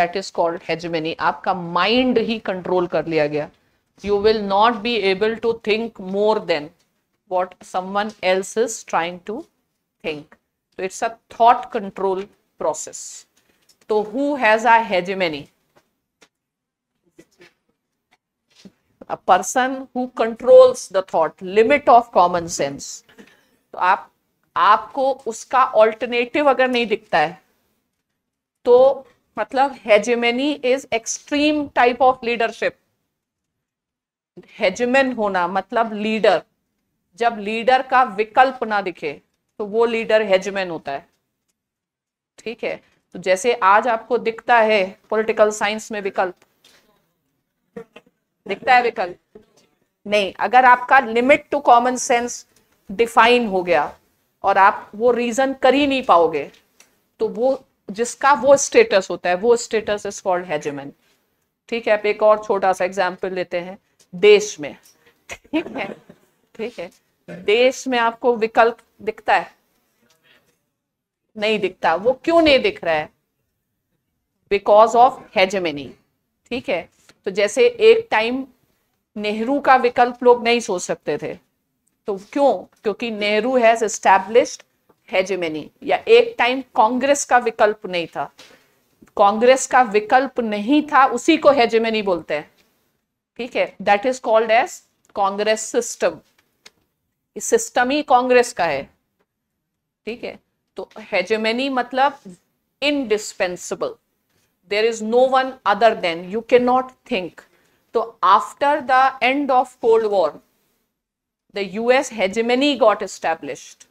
That is called हेजमेनी आपका mind ही control कर लिया गया you will not be able to think more than what someone else is trying to think तो it's a thought control process तो who has a hegemony a person who controls the thought limit of common sense तो आप आपको उसका alternative अगर नहीं दिखता है तो मतलब hegemony is extreme type of leadership hegemon होना मतलब लीडर जब लीडर का विकल्प ना दिखे तो वो लीडर हेजमेन होता है ठीक है तो जैसे आज आपको दिखता है पॉलिटिकल साइंस में विकल्प दिखता है विकल्प नहीं अगर आपका limit to common sense define हो गया और आप वो रीजन कर ही नहीं पाओगे तो वो जिसका वो स्टेटस होता है वो स्टेटस इज कॉल्ड हेजमेन ठीक है आप एक और छोटा सा एग्जाम्पल लेते हैं देश में ठीक है ठीक है देश में आपको विकल्प दिखता है नहीं दिखता वो क्यों नहीं दिख रहा है बिकॉज ऑफ हेजमेनी ठीक है तो जैसे एक टाइम नेहरू का विकल्प लोग नहीं सोच सकते थे तो क्यों क्योंकि नेहरू हैज एस्टैब्लिश्ड हेजेमनी या एक टाइम कांग्रेस का विकल्प नहीं था कांग्रेस का विकल्प नहीं था उसी को हेजेमनी बोलते हैं ठीक है that is called as Congress system system ही कांग्रेस का है ठीक है तो हेजेमनी मतलब indispensable there is no one other than you can not think तो after the end of cold war the US hegemony got established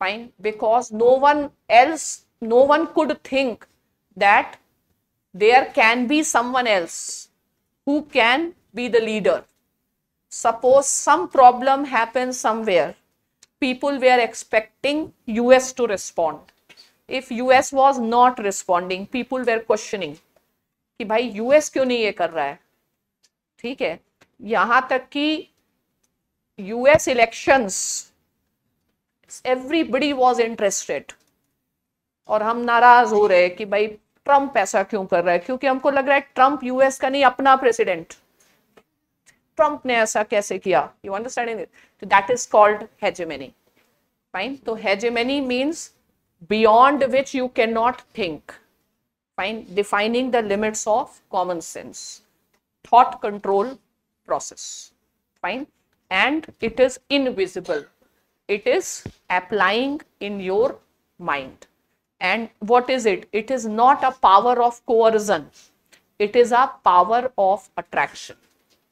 fine because no one else no one could think that there can be someone else who can be the leader suppose some problem happens somewhere people were expecting us to respond if us was not responding people were questioning ki bhai us kyun nahi ye kar raha hai theek hai yahan tak ki us elections everybody was interested और हम नाराज हो रहे कि भाई Trump ऐसा क्यों कर रहा है क्योंकि हमको लग रहा है ट्रंप यूएस का नहीं अपना प्रेसिडेंट ट्रंप ने ऐसा कैसे किया यू अंडरस्टैंडिंग तो that is called hegemony fine तो hegemony means beyond which you can not think fine defining the limits of common sense thought control process fine and it is invisible it is applying in your mind. And what is it? It is not a power of coercion. It is a power of attraction.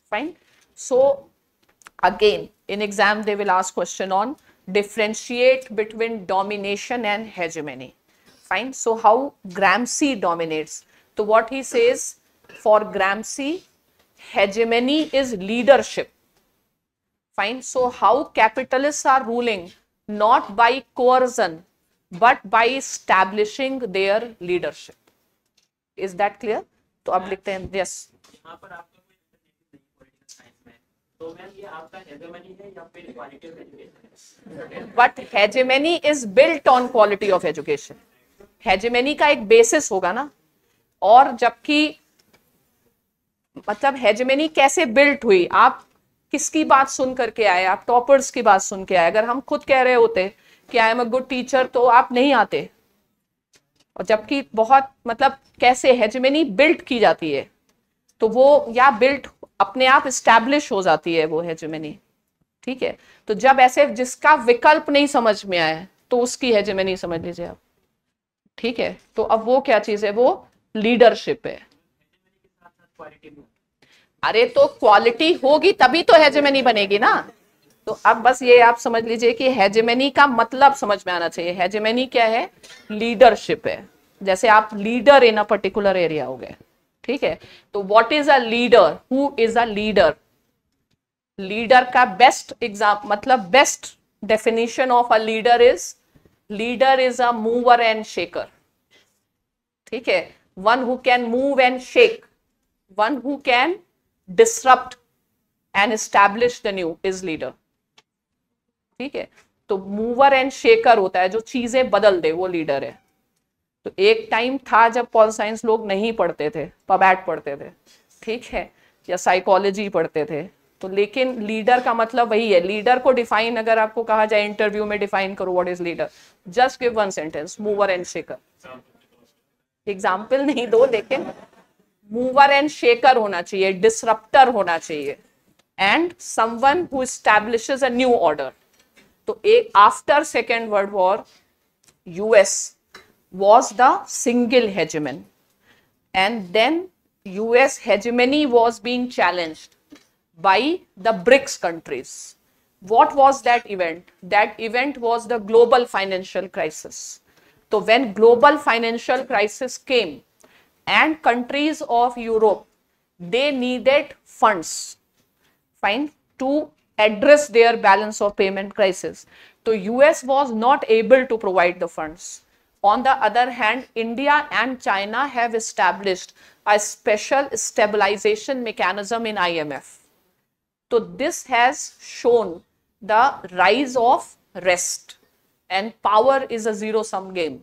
Fine. So again, in exam, they will ask question on differentiate between domination and hegemony. Fine. So how Gramsci dominates. So what he says for Gramsci, hegemony is leadership fine so how capitalists are ruling not by coercion but by establishing their leadership is that clear to ab likhte hain yes but hegemony is built on quality of education hegemony का एक basis होगा ना और जबकि मतलब हेजेमेनी कैसे built हुई आप किसकी बात सुन करके आए आप टॉपर्स की बात सुन के आए अगर हम खुद कह रहे होते कि I am a good teacher तो आप नहीं आते और जबकि बहुत मतलब कैसे हेजमेनी बिल्ट की जाती है तो वो या बिल्ट अपने आप स्टैब्लिश हो जाती है वो हेजमेनी ठीक है तो जब ऐसे जिसका विकल्प नहीं समझ में आए तो उसकी हेजमेनी समझ लीजिए आप ठीक है तो अब वो क्या चीज है वो लीडरशिप है अरे तो क्वालिटी होगी तभी तो हेजेमनी बनेगी ना तो अब बस ये आप समझ लीजिए कि हेजेमनी का मतलब समझ में आना चाहिए हेजेमनी क्या है लीडरशिप है जैसे आप leader in a particular area हो गए ठीक है तो what is a leader who is a leader leader का बेस्ट एग्जाम मतलब best definition of a leader is leader is a mover and shaker ठीक है one who can move and shake one who can disrupt and establish the new is leader ठीक है तो mover and shaker होता है जो चीजें बदल दे वो लीडर है तो एक टाइम था जब पॉल साइंस लोग नहीं पढ़ते थे पबैट पढ़ते थे ठीक है या साइकोलॉजी पढ़ते थे तो लेकिन लीडर का मतलब वही है लीडर को डिफाइन अगर आपको कहा जाए इंटरव्यू में डिफाइन करो what is leader just give one sentence mover and shaker example नहीं दो लेकिन मूवर एंड शेकर होना चाहिए डिसरप्टर होना चाहिए and someone who establishes a new order तो एक after second world war US was the single hegemon and then US hegemony was being challenged by the BRICS countries. What was that event? That event was the global financial crisis. So when global financial crisis came, and countries of Europe, they needed funds, fine, to address their balance of payment crisis. So US was not able to provide the funds. On the other hand, India and China have established a special stabilization mechanism in IMF. So this has shown the rise of rest and power is a zero sum game.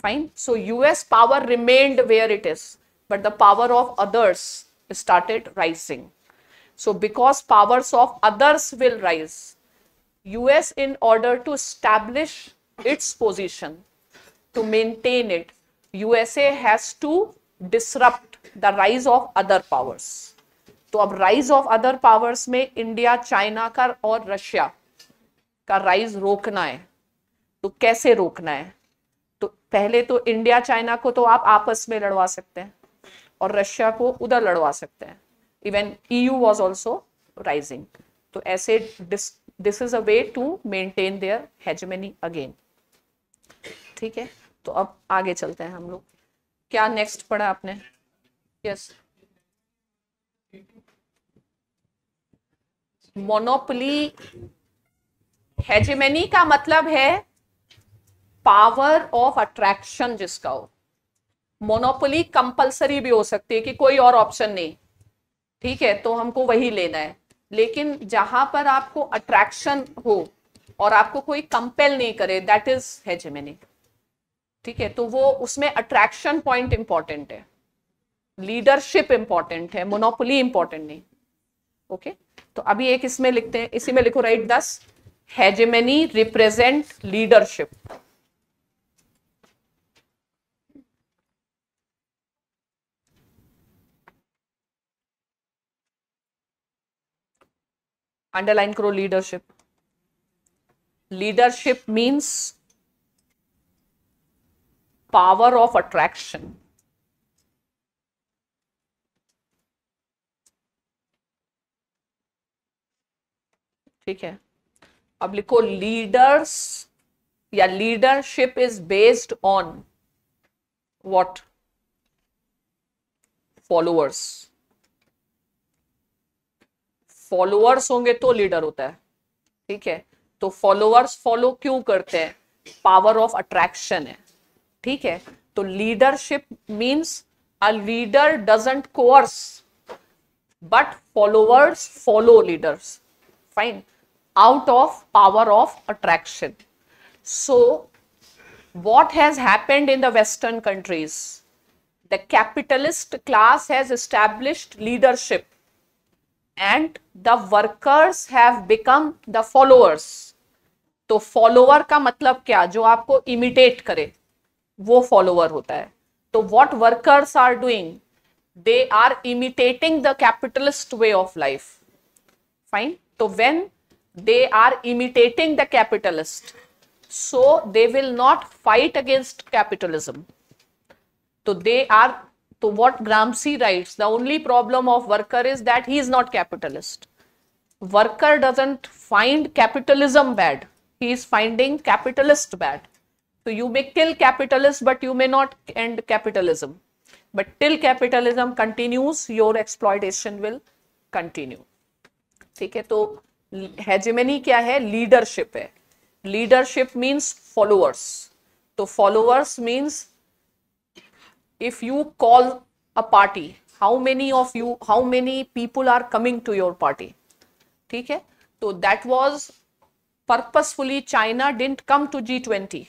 fine so us power remained where it is but the power of others started rising so because powers of others will rise us in order to establish its position to maintain it usa has to disrupt the rise of other powers तो अब rise of other powers में India China का और Russia का rise रोकना है तो कैसे रोकना है तो पहले तो इंडिया चाइना को तो आप आपस में लड़वा सकते हैं और रशिया को उधर लड़वा सकते हैं even EU was also rising तो ऐसे this is a way to maintain their hegemony again ठीक है तो अब आगे चलते हैं हम लोग क्या नेक्स्ट पढ़ा आपने यस मोनोपली हेजमनी का मतलब है पावर ऑफ अट्रैक्शन जिसका हो मोनोपोली कंपलसरी भी हो सकती है कि कोई और ऑप्शन नहीं ठीक है तो हमको वही लेना है लेकिन जहां पर आपको अट्रैक्शन हो और आपको कोई कंपेल नहीं करे दैट इज हेजेमेनी ठीक है तो वो उसमें अट्रैक्शन पॉइंट इंपॉर्टेंट है लीडरशिप इंपॉर्टेंट है मोनोपोली इंपॉर्टेंट नहीं ओके तो अभी एक इसमें लिखते हैं इसी में लिखो राइट दस hegemony represent leadership underline crow leadership leadership means power of attraction ठीक है अब लिखो लीडर्स या leadership is based on Followers. Followers followers होंगे तो लीडर होता है ठीक है तो फॉलोअर्स फॉलो क्यों करते हैं पावर ऑफ अट्रैक्शन है ठीक है तो leadership means a leader doesn't coerce but followers follow leaders fine out of power of attraction so what has happened in the western countries the capitalist class has established leadership and the workers have become the followers तो follower का मतलब क्या जो आपको imitate करे वो follower होता है तो what workers are doing they are imitating the capitalist way of life fine तो when they are imitating the capitalist so they will not fight against capitalism तो they are So what Gramsci writes, the only problem of worker is that he is not capitalist. Worker doesn't find capitalism bad. He is finding capitalist bad. So you may kill capitalist, but you may not end capitalism. But till capitalism continues, your exploitation will continue. ठीक है hegemony hegemony leadership. है leadership है leadership means followers if you call a party how many of you how many people are coming to your party theek hai so that was purposefully China didn't come to G20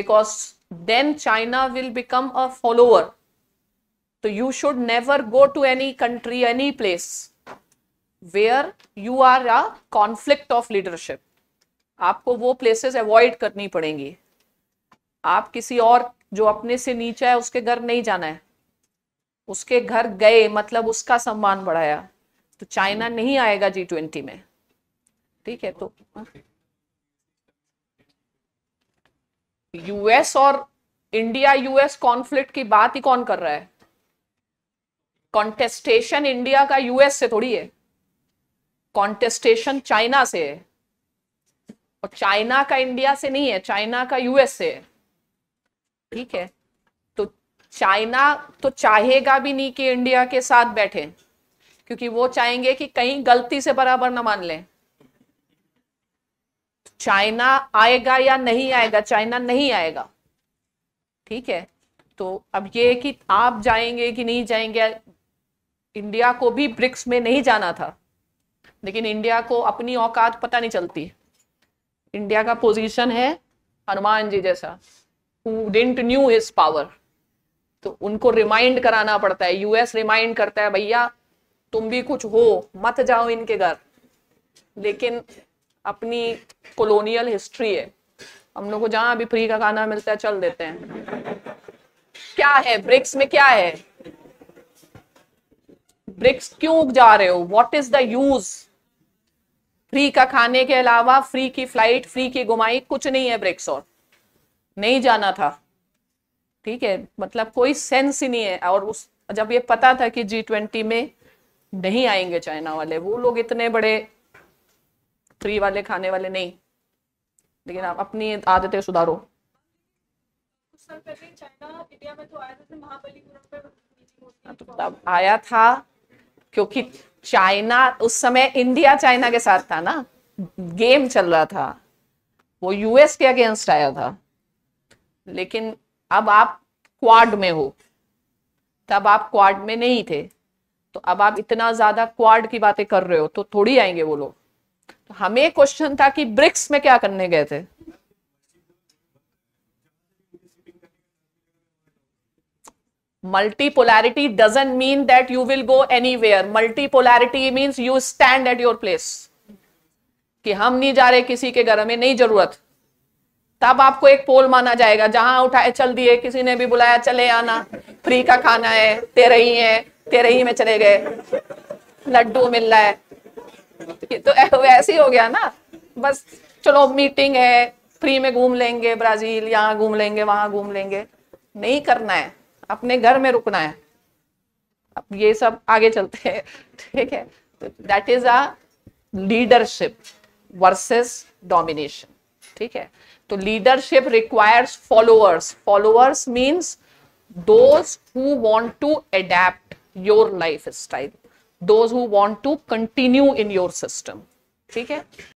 because then China will become a follower so you should never go to any country any place where you are a conflict of leadership aapko wo places avoid karni padengi aap kisi aur जो अपने से नीचा है उसके घर नहीं जाना है उसके घर गए मतलब उसका सम्मान बढ़ाया तो चाइना हम्म। नहीं आएगा जी ट्वेंटी में ठीक है तो यूएस और इंडिया यूएस कॉन्फ्लिक्ट की बात ही कौन कर रहा है कॉन्टेस्टेशन इंडिया का यूएस से थोड़ी है कॉन्टेस्टेशन चाइना से है और चाइना का इंडिया से नहीं है चाइना का यूएस से है ठीक है तो चाइना तो चाहेगा भी नहीं कि इंडिया के साथ बैठे क्योंकि वो चाहेंगे कि कहीं गलती से बराबर ना मान ले चाइना आएगा या नहीं आएगा चाइना नहीं आएगा ठीक है तो अब ये कि आप जाएंगे कि नहीं जाएंगे इंडिया को भी ब्रिक्स में नहीं जाना था लेकिन इंडिया को अपनी औकात पता नहीं चलती इंडिया का पोजीशन है हनुमान जी जैसा डेंट न्यू हिज पावर तो उनको रिमाइंड कराना पड़ता है यूएस रिमाइंड करता है भैया तुम भी कुछ हो मत जाओ इनके घर लेकिन अपनी कॉलोनियल हिस्ट्री है हम लोग को जहां अभी फ्री का खाना मिलता है चल देते हैं क्या है ब्रिक्स में क्या है ब्रिक्स क्यों जा रहे हो what is the use free का खाने के अलावा फ्री की फ्लाइट फ्री की गुमाई कुछ नहीं है ब्रिक्स और नहीं जाना था ठीक है मतलब कोई सेंस ही नहीं है और उस जब ये पता था कि जी ट्वेंटी में नहीं आएंगे चाइना वाले वो लोग इतने बड़े फ्री वाले खाने वाले नहीं लेकिन आप अपनी आदतें सुधारो तो, तो, तो आया था क्योंकि चाइना उस समय इंडिया चाइना के साथ था ना गेम चल रहा था वो यूएस के अगेंस्ट आया था लेकिन अब आप क्वाड में हो तब आप क्वाड में नहीं थे तो अब आप इतना ज्यादा क्वाड की बातें कर रहे हो तो थोड़ी आएंगे वो लोग तो हमें क्वेश्चन था कि ब्रिक्स में क्या करने गए थे multipolarity doesn't mean that you will go anywhere multipolarity mean you stand at your place कि हम नहीं जा रहे किसी के घर में नहीं जरूरत तब आपको एक पोल माना जाएगा जहां उठाए चल दिए किसी ने भी बुलाया चले आना फ्री का खाना है तेरही है ही में चले गए लड्डू मिल रहा है तो वैसे ही हो गया ना बस चलो मीटिंग है फ्री में घूम लेंगे ब्राजील यहाँ घूम लेंगे वहां घूम लेंगे नहीं करना है अपने घर में रुकना है अब ये सब आगे चलते हैं ठीक है that is a leadership versus domination ठीक है तो leadership requires followers followers means those who want to adapt your life style those who want to continue in your system ठीक है